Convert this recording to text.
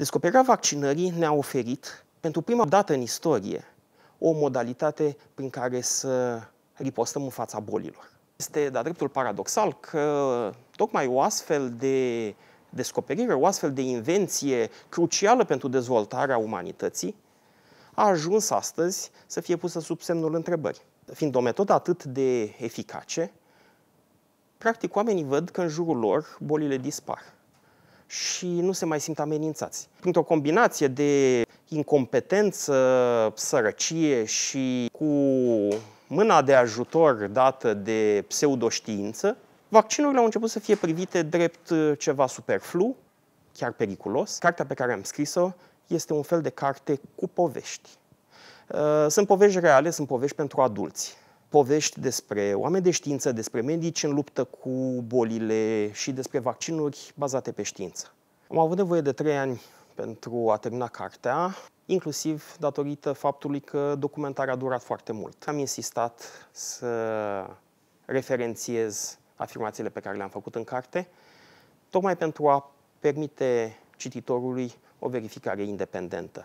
Descoperirea vaccinării ne-a oferit, pentru prima dată în istorie, o modalitate prin care să ripostăm în fața bolilor. Este de da, dreptul paradoxal că tocmai o astfel de descoperire, o astfel de invenție crucială pentru dezvoltarea umanității, a ajuns astăzi să fie pusă sub semnul întrebării. Fiind o metodă atât de eficace, practic oamenii văd că în jurul lor bolile dispar și nu se mai simt amenințați. Printr-o combinație de incompetență, sărăcie și cu mâna de ajutor dată de pseudoștiință, vaccinurile au început să fie privite drept ceva superflu, chiar periculos. Cartea pe care am scris-o este un fel de carte cu povești. Uh, sunt povești reale, sunt povești pentru adulți povești despre oameni de știință, despre medici în luptă cu bolile și despre vaccinuri bazate pe știință. Am avut nevoie de trei ani pentru a termina cartea, inclusiv datorită faptului că documentarea a durat foarte mult. Am insistat să referențiez afirmațiile pe care le-am făcut în carte, tocmai pentru a permite cititorului o verificare independentă.